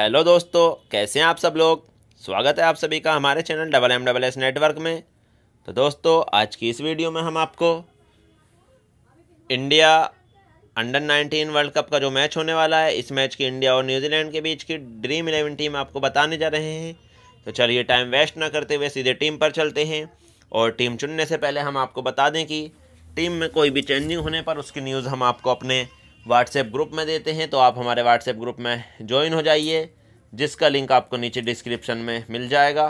hello दोस्तों कैसे हैं आप सब लोग स्वागत है आप सभी का हमारे channel double M double S network में तो दोस्तों आज की इस वीडियो में हम आपको इंडिया अंडर 19 वर्ल्ड कप का जो मैच होने वाला है इस मैच की इंडिया और न्यूजीलैंड के बीच की ड्रीम इलेवन टीम आपको बताने जा रहे हैं तो चलिए टाइम वेस्ट ना करते हुए सीधे टीम पर चलते हैं और टीम चुनने से पहले हम आपको बता दें कि टीम में कोई भी चेंजिंग होने पर उसकी न्यूज़ हम आपको अपने व्हाट्सएप ग्रुप में देते हैं तो आप हमारे व्हाट्सएप ग्रुप में ज्वाइन हो जाइए जिसका लिंक आपको नीचे डिस्क्रिप्शन में मिल जाएगा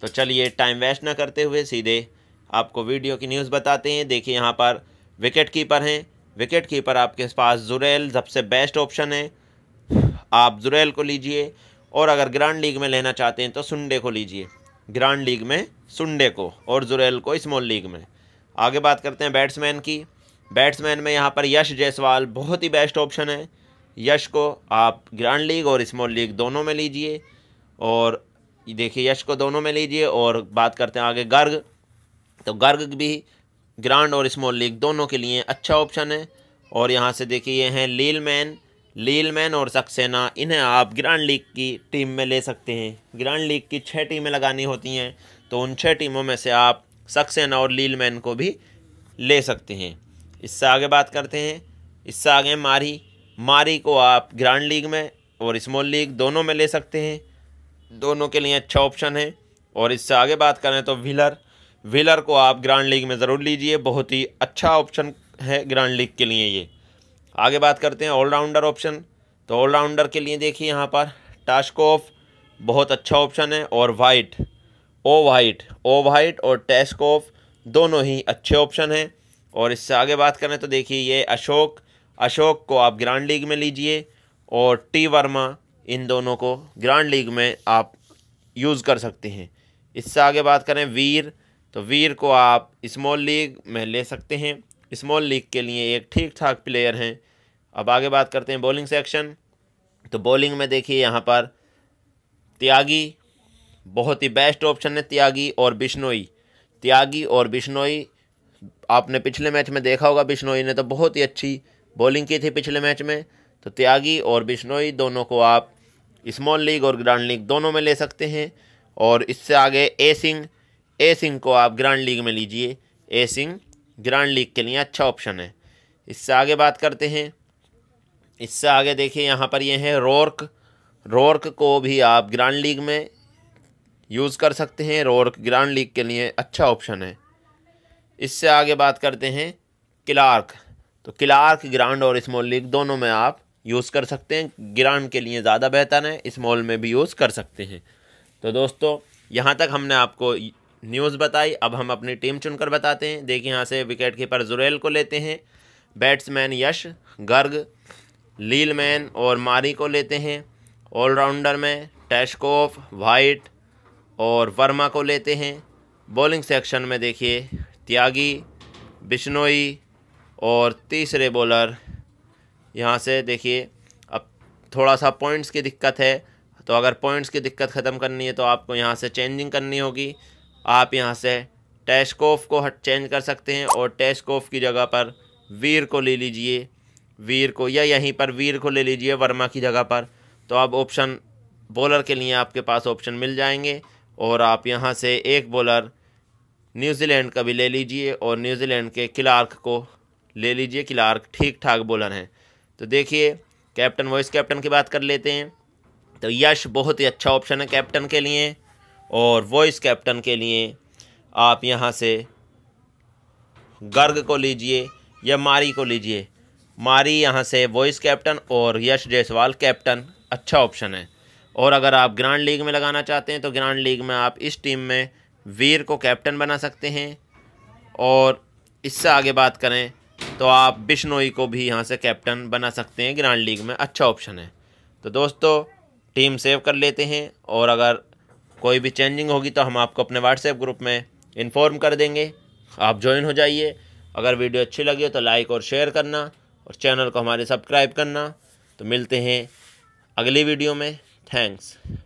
तो चलिए टाइम वेस्ट ना करते हुए सीधे आपको वीडियो की न्यूज़ बताते हैं देखिए यहाँ पर विकेट कीपर हैं विकेट कीपर आपके पास जुरेल सबसे बेस्ट ऑप्शन है आप जुरेल को लीजिए और अगर ग्रांड लीग में लेना चाहते हैं तो सुंडे को लीजिए ग्रांड लीग में सुंडे को और जुरेल को स्मॉल लीग में आगे बात करते हैं बैट्समैन की बैट्समैन में यहाँ पर यश जायसवाल बहुत ही बेस्ट ऑप्शन है यश को आप ग्रैंड लीग और स्मॉल लीग दोनों में लीजिए और देखिए यश को दोनों में लीजिए और बात करते हैं आगे गर्ग तो गर्ग भी ग्रांड और स्मॉल लीग दोनों के लिए अच्छा ऑप्शन है और यहाँ से देखिए ये हैं लील मैन लील मैन और सक्सेना इन्हें आप ग्रांड लीग की टीम में ले सकते हैं ग्रांड लीग की छः टीमें लगानी होती हैं तो उन छः टीमों में से आप सक्सेना और लील मैन को भी ले सकते हैं इससे आगे बात करते हैं इससे आगे मारी मारी को आप ग्रैंड लीग में और स्मॉल लीग दोनों में ले सकते हैं दोनों के लिए अच्छा ऑप्शन है और इससे आगे बात करें तो व्हीलर व्हीलर को आप ग्रैंड लीग में ज़रूर लीजिए बहुत ही अच्छा ऑप्शन है ग्रैंड लीग के लिए ये आगे बात करते हैं ऑलराउंडर ऑप्शन तो ऑलराउंडर के लिए देखिए यहाँ पर टास्कोफ बहुत अच्छा ऑप्शन है और वाइट ओ वाइट ओ वाइट और टेस्कोफ दोनों ही अच्छे ऑप्शन हैं और इससे आगे बात करें तो देखिए ये अशोक अशोक को आप ग्रांड लीग में लीजिए और टी वर्मा इन दोनों को ग्रांड लीग में आप यूज़ कर सकते हैं इससे आगे बात करें वीर तो वीर को आप स्मॉल लीग में ले सकते हैं स्मॉल लीग के लिए एक ठीक ठाक प्लेयर हैं अब आगे बात करते हैं बॉलिंग सेक्शन तो बॉलिंग में देखिए यहाँ पर त्यागी बहुत ही बेस्ट ऑप्शन है त्यागी और बिश्नोई त्यागी और बिश्नोई आपने पिछले मैच में देखा होगा बिश्नोई ने तो बहुत ही अच्छी बॉलिंग की थी पिछले मैच में तो त्यागी और बिश्नोई दोनों को आप स्मॉल लीग और ग्रांड लीग दोनों में ले सकते हैं और इससे आगे ए सिंह ए सिंह को आप ग्रांड लीग में लीजिए ए सिंह ग्रांड लीग के लिए अच्छा ऑप्शन है इससे आगे बात करते हैं इससे आगे देखिए यहाँ पर ये है रोर्क रोर्क को भी आप ग्रांड लीग में यूज़ कर सकते हैं रोर्क ग्रांड लीग के लिए अच्छा ऑप्शन है इससे आगे बात करते हैं क्लार्क तो क्लार्क ग्रांड और स्मॉल लीग दोनों में आप यूज़ कर सकते हैं ग्रांड के लिए ज़्यादा बेहतर है स्मॉल में भी यूज़ कर सकते हैं तो दोस्तों यहाँ तक हमने आपको न्यूज़ बताई अब हम अपनी टीम चुनकर बताते हैं देखिए यहाँ से विकेट कीपर जुरेल को लेते हैं बैट्समैन यश गर्ग लीलमैन और मारी को लेते हैं ऑलराउंडर में टैशकोफ वाइट और वर्मा को लेते हैं बॉलिंग सेक्शन में देखिए त्यागी बिश्नोई और तीसरे बॉलर यहाँ से देखिए अब थोड़ा सा पॉइंट्स की दिक्कत है तो अगर पॉइंट्स की दिक्कत ख़त्म करनी है तो आपको यहाँ से चेंजिंग करनी होगी आप यहाँ से टेस्कोफ को हट चेंज कर सकते हैं और टेस्कोफ की जगह पर वीर को ले लीजिए वीर को या यहीं पर वीर को ले लीजिए वर्मा की जगह पर तो अब ऑप्शन बॉलर के लिए आपके पास ऑप्शन मिल जाएंगे और आप यहाँ से एक बॉलर न्यूजीलैंड का भी ले लीजिए और न्यूजीलैंड के क्लार्क को ले लीजिए क्लार्क ठीक ठाक बॉलर हैं तो देखिए कैप्टन वॉइस कैप्टन की बात कर लेते हैं तो यश बहुत ही अच्छा ऑप्शन है कैप्टन के लिए और वॉइस कैप्टन के लिए आप यहाँ से गर्ग को लीजिए या मारी को लीजिए मारी यहाँ से वॉइस कैप्टन और यश जायसवाल कैप्टन अच्छा ऑप्शन है और अगर आप ग्रांड लीग में लगाना चाहते हैं तो ग्रांड लीग में आप इस टीम में वीर को कैप्टन बना सकते हैं और इससे आगे बात करें तो आप बिश्नोई को भी यहाँ से कैप्टन बना सकते हैं ग्रैंड लीग में अच्छा ऑप्शन है तो दोस्तों टीम सेव कर लेते हैं और अगर कोई भी चेंजिंग होगी तो हम आपको अपने व्हाट्सएप ग्रुप में इन्फॉर्म कर देंगे आप ज्वाइन हो जाइए अगर वीडियो अच्छी लगी तो लाइक और शेयर करना और चैनल को हमारे सब्सक्राइब करना तो मिलते हैं अगली वीडियो में थैंक्स